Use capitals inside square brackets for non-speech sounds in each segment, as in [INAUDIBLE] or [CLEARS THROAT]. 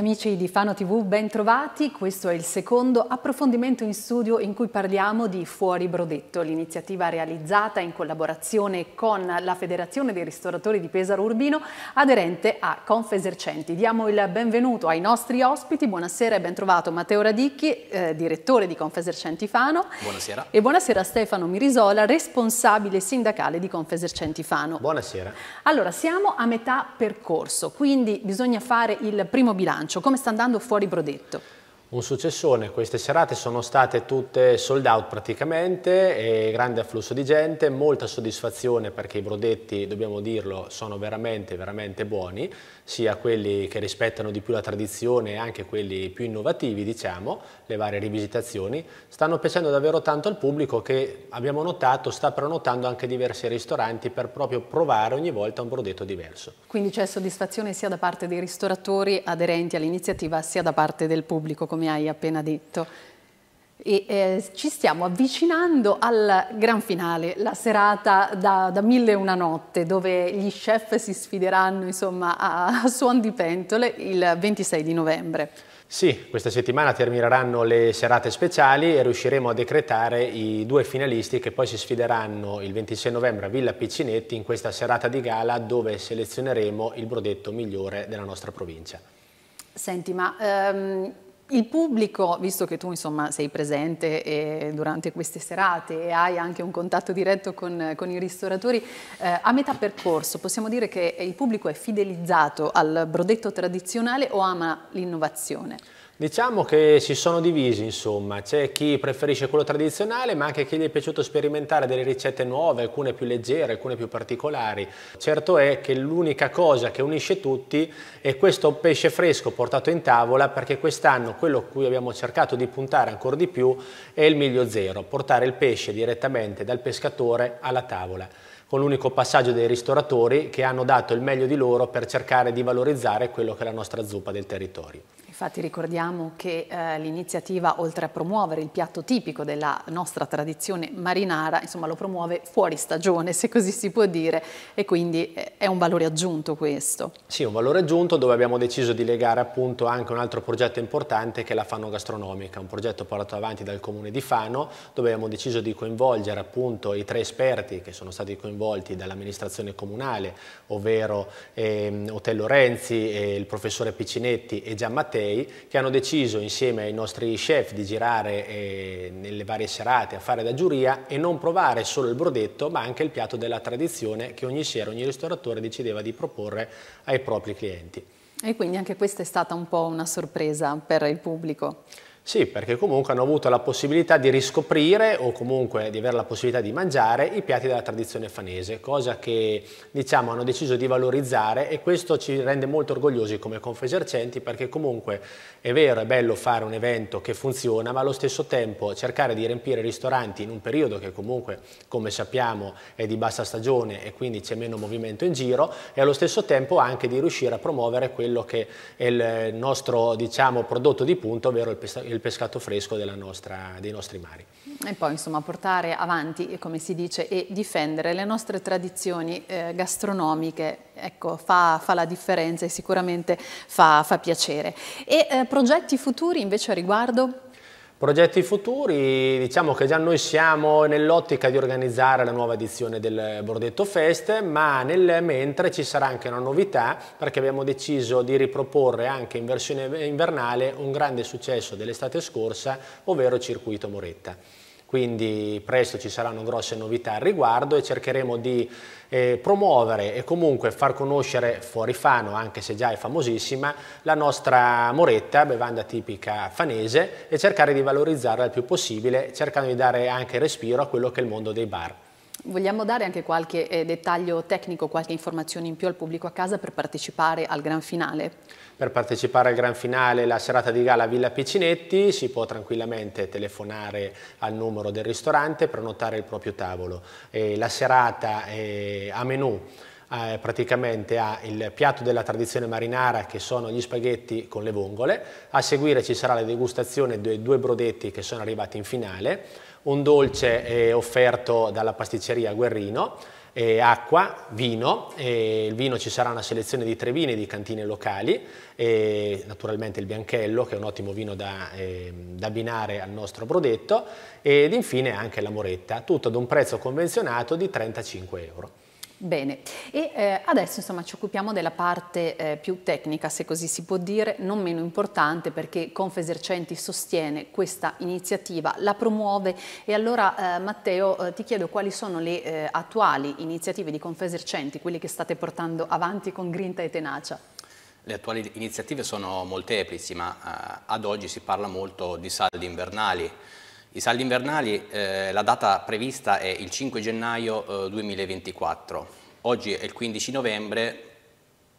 amici di Fano TV, bentrovati. Questo è il secondo approfondimento in studio in cui parliamo di Fuori Brodetto, l'iniziativa realizzata in collaborazione con la Federazione dei Ristoratori di Pesaro Urbino aderente a Confesercenti. Diamo il benvenuto ai nostri ospiti. Buonasera e bentrovato Matteo Radicchi, eh, direttore di Confesercenti Fano. Buonasera. E buonasera a Stefano Mirisola, responsabile sindacale di Confesercenti Fano. Buonasera. Allora, siamo a metà percorso, quindi bisogna fare il primo bilancio bilancio? Come sta andando fuori Brodetto? un successone. Queste serate sono state tutte sold out praticamente, grande afflusso di gente, molta soddisfazione perché i brodetti, dobbiamo dirlo, sono veramente, veramente buoni, sia quelli che rispettano di più la tradizione e anche quelli più innovativi, diciamo, le varie rivisitazioni. Stanno piacendo davvero tanto al pubblico che abbiamo notato sta prenotando anche diversi ristoranti per proprio provare ogni volta un brodetto diverso. Quindi c'è soddisfazione sia da parte dei ristoratori aderenti all'iniziativa sia da parte del pubblico, come mi hai appena detto. E, eh, ci stiamo avvicinando al gran finale, la serata da, da mille e una notte, dove gli chef si sfideranno insomma, a, a suon di pentole il 26 di novembre. Sì, questa settimana termineranno le serate speciali e riusciremo a decretare i due finalisti che poi si sfideranno il 26 novembre a Villa Piccinetti in questa serata di gala dove selezioneremo il brodetto migliore della nostra provincia. Senti, ma um il pubblico, visto che tu insomma, sei presente eh, durante queste serate e hai anche un contatto diretto con, con i ristoratori, eh, a metà percorso possiamo dire che il pubblico è fidelizzato al brodetto tradizionale o ama l'innovazione? Diciamo che si sono divisi, insomma, c'è chi preferisce quello tradizionale, ma anche chi gli è piaciuto sperimentare delle ricette nuove, alcune più leggere, alcune più particolari. Certo è che l'unica cosa che unisce tutti è questo pesce fresco portato in tavola, perché quest'anno quello cui abbiamo cercato di puntare ancora di più è il miglio zero, portare il pesce direttamente dal pescatore alla tavola con l'unico passaggio dei ristoratori che hanno dato il meglio di loro per cercare di valorizzare quello che è la nostra zuppa del territorio. Infatti ricordiamo che eh, l'iniziativa, oltre a promuovere il piatto tipico della nostra tradizione marinara, insomma, lo promuove fuori stagione, se così si può dire, e quindi eh, è un valore aggiunto questo. Sì, un valore aggiunto dove abbiamo deciso di legare appunto anche un altro progetto importante che è la Fano Gastronomica, un progetto portato avanti dal Comune di Fano, dove abbiamo deciso di coinvolgere appunto i tre esperti che sono stati coinvolti dall'amministrazione comunale, ovvero eh, Otello Renzi, eh, il professore Piccinetti e Gian Matteo, Day che hanno deciso insieme ai nostri chef di girare eh, nelle varie serate a fare da giuria e non provare solo il brodetto ma anche il piatto della tradizione che ogni sera ogni ristoratore decideva di proporre ai propri clienti. E quindi anche questa è stata un po' una sorpresa per il pubblico. Sì, perché comunque hanno avuto la possibilità di riscoprire o comunque di avere la possibilità di mangiare i piatti della tradizione fanese, cosa che diciamo hanno deciso di valorizzare e questo ci rende molto orgogliosi come Confesercenti perché comunque è vero, è bello fare un evento che funziona, ma allo stesso tempo cercare di riempire i ristoranti in un periodo che comunque, come sappiamo, è di bassa stagione e quindi c'è meno movimento in giro e allo stesso tempo anche di riuscire a promuovere quello che è il nostro diciamo, prodotto di punto, ovvero il del pescato fresco nostra, dei nostri mari. E poi insomma portare avanti, come si dice, e difendere le nostre tradizioni eh, gastronomiche ecco, fa, fa, la differenza e sicuramente fa, fa piacere. E eh, progetti futuri invece a riguardo? Progetti futuri, diciamo che già noi siamo nell'ottica di organizzare la nuova edizione del Bordetto Fest, ma nel mentre ci sarà anche una novità perché abbiamo deciso di riproporre anche in versione invernale un grande successo dell'estate scorsa, ovvero Circuito Moretta quindi presto ci saranno grosse novità al riguardo e cercheremo di eh, promuovere e comunque far conoscere fuori Fano, anche se già è famosissima, la nostra moretta, bevanda tipica fanese, e cercare di valorizzarla il più possibile, cercando di dare anche respiro a quello che è il mondo dei bar. Vogliamo dare anche qualche eh, dettaglio tecnico, qualche informazione in più al pubblico a casa per partecipare al gran finale? Per partecipare al gran finale, la serata di gala Villa Piccinetti si può tranquillamente telefonare al numero del ristorante e prenotare il proprio tavolo. Eh, la serata eh, a menù eh, praticamente ha il piatto della tradizione marinara che sono gli spaghetti con le vongole, a seguire ci sarà la degustazione dei due brodetti che sono arrivati in finale, un dolce eh, offerto dalla pasticceria Guerrino, eh, acqua, vino, eh, il vino ci sarà una selezione di tre vini di cantine locali, eh, naturalmente il Bianchello che è un ottimo vino da, ehm, da abbinare al nostro brodetto ed infine anche la Moretta, tutto ad un prezzo convenzionato di 35 euro. Bene, e eh, adesso insomma ci occupiamo della parte eh, più tecnica, se così si può dire, non meno importante perché Confesercenti sostiene questa iniziativa, la promuove e allora eh, Matteo eh, ti chiedo quali sono le eh, attuali iniziative di Confesercenti, quelle che state portando avanti con grinta e tenacia. Le attuali iniziative sono molteplici, ma eh, ad oggi si parla molto di saldi invernali, i saldi invernali, eh, la data prevista è il 5 gennaio eh, 2024, oggi è il 15 novembre,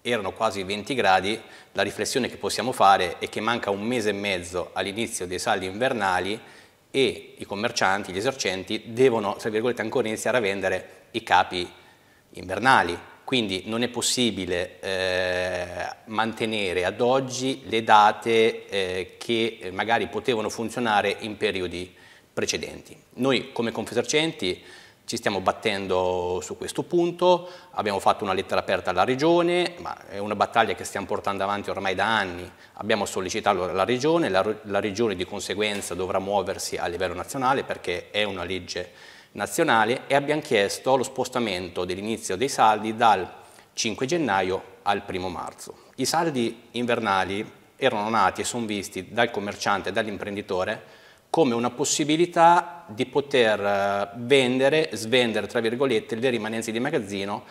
erano quasi 20 gradi, la riflessione che possiamo fare è che manca un mese e mezzo all'inizio dei saldi invernali e i commercianti, gli esercenti devono, ancora iniziare a vendere i capi invernali, quindi non è possibile eh, mantenere ad oggi le date eh, che magari potevano funzionare in periodi precedenti. Noi come Confesercenti ci stiamo battendo su questo punto, abbiamo fatto una lettera aperta alla Regione, ma è una battaglia che stiamo portando avanti ormai da anni, abbiamo sollecitato la Regione, la, la Regione di conseguenza dovrà muoversi a livello nazionale perché è una legge nazionale e abbiamo chiesto lo spostamento dell'inizio dei saldi dal 5 gennaio al 1 marzo. I saldi invernali erano nati e sono visti dal commerciante e dall'imprenditore come una possibilità di poter eh, vendere, svendere, tra virgolette, le rimanenze di magazzino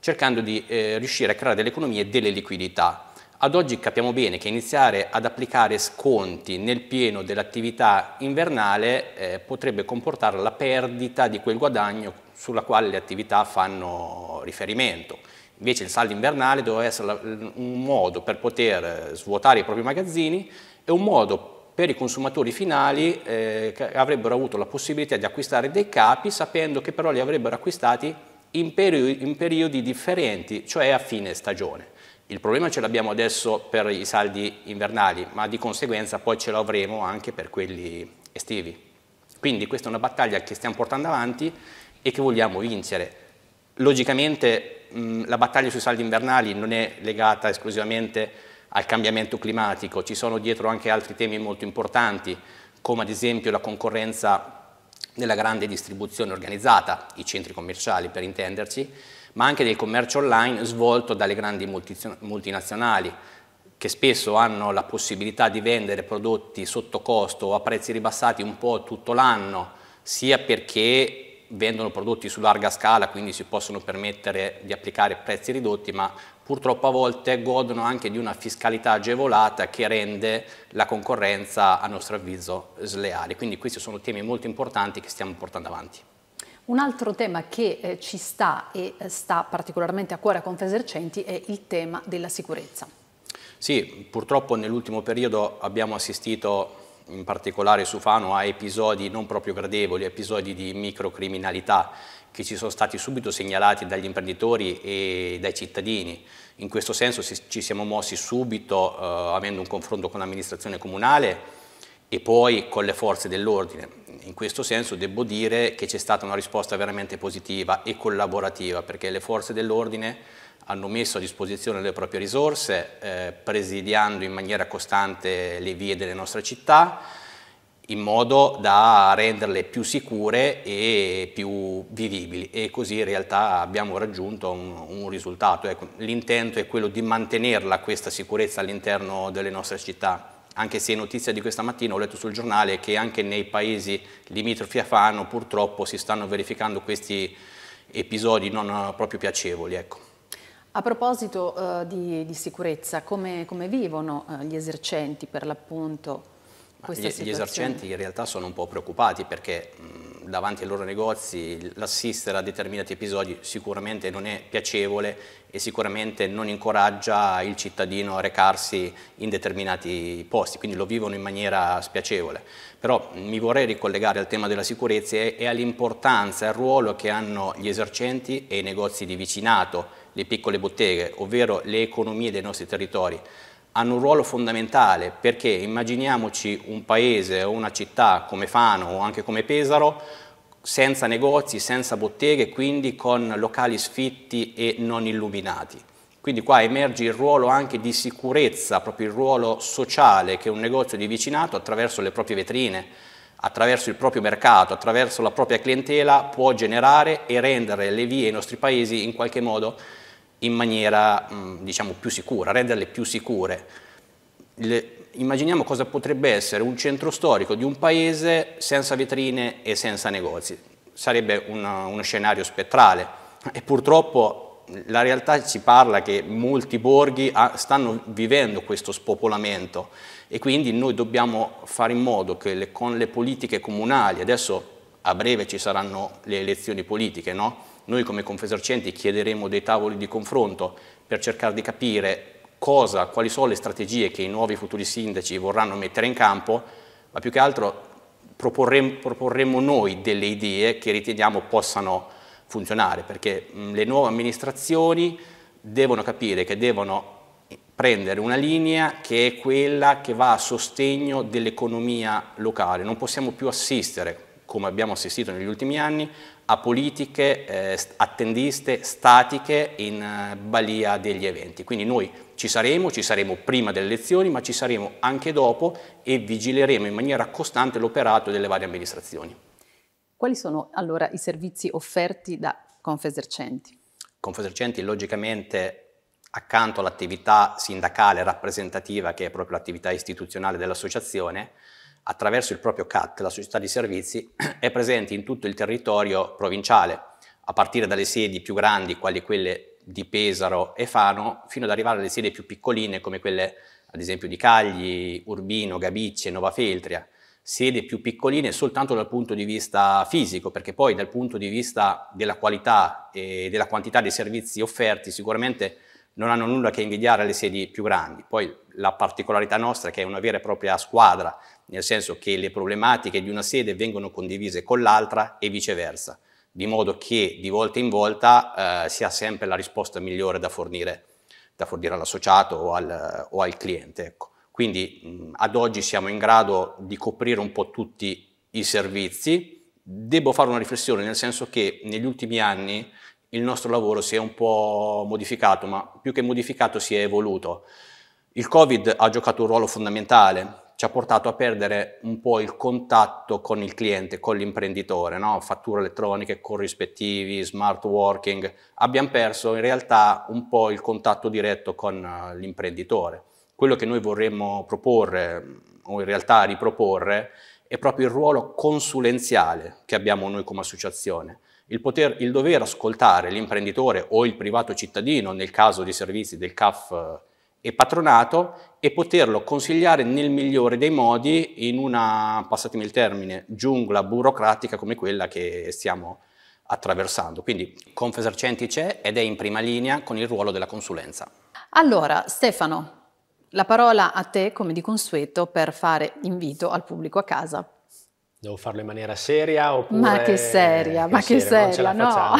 cercando di eh, riuscire a creare delle economie e delle liquidità ad oggi capiamo bene che iniziare ad applicare sconti nel pieno dell'attività invernale eh, potrebbe comportare la perdita di quel guadagno sulla quale le attività fanno riferimento. Invece il saldo invernale doveva essere un modo per poter eh, svuotare i propri magazzini e un modo per i consumatori finali eh, che avrebbero avuto la possibilità di acquistare dei capi sapendo che però li avrebbero acquistati in periodi, in periodi differenti, cioè a fine stagione. Il problema ce l'abbiamo adesso per i saldi invernali, ma di conseguenza poi ce l'avremo anche per quelli estivi. Quindi questa è una battaglia che stiamo portando avanti e che vogliamo vincere. Logicamente mh, la battaglia sui saldi invernali non è legata esclusivamente al cambiamento climatico, ci sono dietro anche altri temi molto importanti, come ad esempio la concorrenza della grande distribuzione organizzata, i centri commerciali per intenderci, ma anche del commercio online svolto dalle grandi multinazionali che spesso hanno la possibilità di vendere prodotti sotto costo o a prezzi ribassati un po' tutto l'anno, sia perché vendono prodotti su larga scala, quindi si possono permettere di applicare prezzi ridotti, ma purtroppo a volte godono anche di una fiscalità agevolata che rende la concorrenza, a nostro avviso, sleale. Quindi questi sono temi molto importanti che stiamo portando avanti. Un altro tema che eh, ci sta e eh, sta particolarmente a cuore a Confesercenti è il tema della sicurezza. Sì, purtroppo nell'ultimo periodo abbiamo assistito in particolare su Fano a episodi non proprio gradevoli, episodi di microcriminalità che ci sono stati subito segnalati dagli imprenditori e dai cittadini. In questo senso ci siamo mossi subito eh, avendo un confronto con l'amministrazione comunale e poi con le forze dell'ordine. In questo senso devo dire che c'è stata una risposta veramente positiva e collaborativa perché le forze dell'ordine hanno messo a disposizione le proprie risorse, eh, presidiando in maniera costante le vie delle nostre città, in modo da renderle più sicure e più vivibili e così in realtà abbiamo raggiunto un, un risultato. Ecco, l'intento è quello di mantenerla questa sicurezza all'interno delle nostre città anche se è notizia di questa mattina ho letto sul giornale che anche nei paesi limitrofi a Fano purtroppo si stanno verificando questi episodi non eh, proprio piacevoli. Ecco. A proposito eh, di, di, sicurezza, come, come vivono eh, gli esercenti per l'appunto questa gli, Gli esercenti in realtà sono un po' preoccupati perché mh, davanti ai loro negozi l'assistere a determinati episodi sicuramente non è piacevole e sicuramente non incoraggia il cittadino a recarsi in determinati posti, quindi lo vivono in maniera spiacevole. Però mi vorrei ricollegare al tema della sicurezza e, e all'importanza e al ruolo che hanno gli esercenti e i negozi di vicinato, le piccole botteghe, ovvero le economie dei nostri territori hanno un ruolo fondamentale perché immaginiamoci un paese o una città come Fano o anche come Pesaro senza negozi, senza botteghe, quindi con locali sfitti e non illuminati. Quindi qua emerge il ruolo anche di sicurezza, proprio il ruolo sociale che un negozio di vicinato attraverso le proprie vetrine, attraverso il proprio mercato, attraverso la propria clientela può generare e rendere le vie ai nostri paesi in qualche modo in maniera mm, diciamo, più sicura, renderle più sicure. Le, immaginiamo cosa potrebbe essere un centro storico di un paese senza vetrine e senza negozi. Sarebbe una, uno scenario spettrale e purtroppo la realtà ci parla che molti borghi ah, stanno vivendo questo spopolamento e quindi noi dobbiamo fare in modo che le, con le politiche comunali, adesso a breve ci saranno le elezioni politiche, no? Noi come Confesercenti chiederemo dei tavoli di confronto per cercare di capire cosa, quali sono le strategie che i nuovi futuri sindaci vorranno mettere in campo, ma più che altro proporremo, proporremo noi delle idee che riteniamo possano funzionare, perché le nuove amministrazioni devono capire che devono prendere una linea che è quella che va a sostegno dell'economia locale. Non possiamo più assistere, come abbiamo assistito negli ultimi anni, a politiche eh, attendiste, statiche, in eh, balia degli eventi. Quindi noi ci saremo, ci saremo prima delle elezioni, ma ci saremo anche dopo e vigileremo in maniera costante l'operato delle varie amministrazioni. Quali sono allora i servizi offerti da Confesercenti? Confesercenti logicamente accanto all'attività sindacale rappresentativa che è proprio l'attività istituzionale dell'associazione attraverso il proprio CAT, la società di servizi, [CLEARS THROAT] è presente in tutto il territorio provinciale, a partire dalle sedi più grandi, quali quelle di Pesaro e Fano, fino ad arrivare alle sedi più piccoline, come quelle ad esempio di Cagli, Urbino, Gabicce, Nova Feltria, sedi più piccoline soltanto dal punto di vista fisico, perché poi dal punto di vista della qualità e della quantità dei servizi offerti sicuramente non hanno nulla che invidiare alle sedi più grandi. Poi la particolarità nostra è che è una vera e propria squadra nel senso che le problematiche di una sede vengono condivise con l'altra e viceversa, di modo che di volta in volta eh, si ha sempre la risposta migliore da fornire, da fornire all'associato o, al, o al, cliente. Ecco. Quindi mh, ad oggi siamo in grado di coprire un po' tutti i servizi. Devo fare una riflessione nel senso che negli ultimi anni il nostro lavoro si è un po' modificato, ma più che modificato si è evoluto. Il Covid ha giocato un ruolo fondamentale ci ha portato a perdere un po' il contatto con il cliente, con l'imprenditore, no? fatture elettroniche, corrispettivi, smart working, abbiamo perso in realtà un po' il contatto diretto con eh, l'imprenditore. Quello che noi vorremmo proporre, o in realtà riproporre, è proprio il ruolo consulenziale che abbiamo noi come associazione. Il, poter, il dover ascoltare l'imprenditore o il privato cittadino nel caso di servizi del CAF eh, e patronato e poterlo consigliare nel migliore dei modi in una, passatemi il termine, giungla burocratica come quella che stiamo attraversando. Quindi Confesercenti c'è ed è in prima linea con il ruolo della consulenza. Allora, Stefano, la parola a te come di consueto per fare invito al pubblico a casa. Devo farlo in maniera seria oppure... Ma che seria, che ma seria, che seria, no?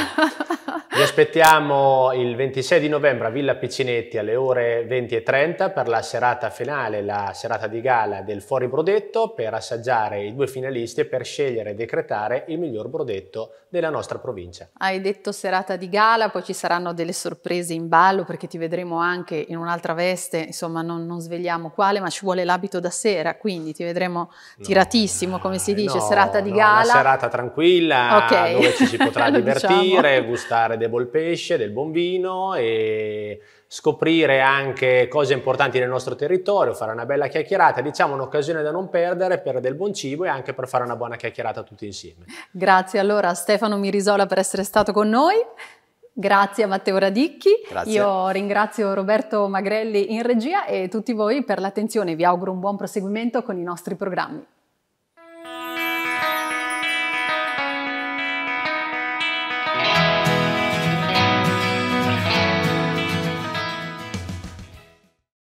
[LAUGHS] Vi aspettiamo il 26 di novembre a Villa Piccinetti alle ore 20.30 per la serata finale, la serata di gala del Fuori Brodetto per assaggiare i due finalisti e per scegliere e decretare il miglior brodetto della nostra provincia. Hai detto serata di gala, poi ci saranno delle sorprese in ballo perché ti vedremo anche in un'altra veste, insomma non, non svegliamo quale, ma ci vuole l'abito da sera, quindi ti vedremo tiratissimo, no, come si dice, no, serata di no, gala. Una serata tranquilla okay. dove ci si potrà [LAUGHS] diciamo. divertire, diciamo. gustare del del buon pesce, del buon vino e scoprire anche cose importanti del nostro territorio, fare una bella chiacchierata, diciamo un'occasione da non perdere per del buon cibo e anche per fare una buona chiacchierata tutti insieme. Grazie allora a Stefano Mirisola per essere stato con noi. Grazie a Matteo Radicchi, Grazie. io ringrazio Roberto Magrelli in regia e tutti voi per l'attenzione, vi auguro un buon proseguimento con i nostri programmi.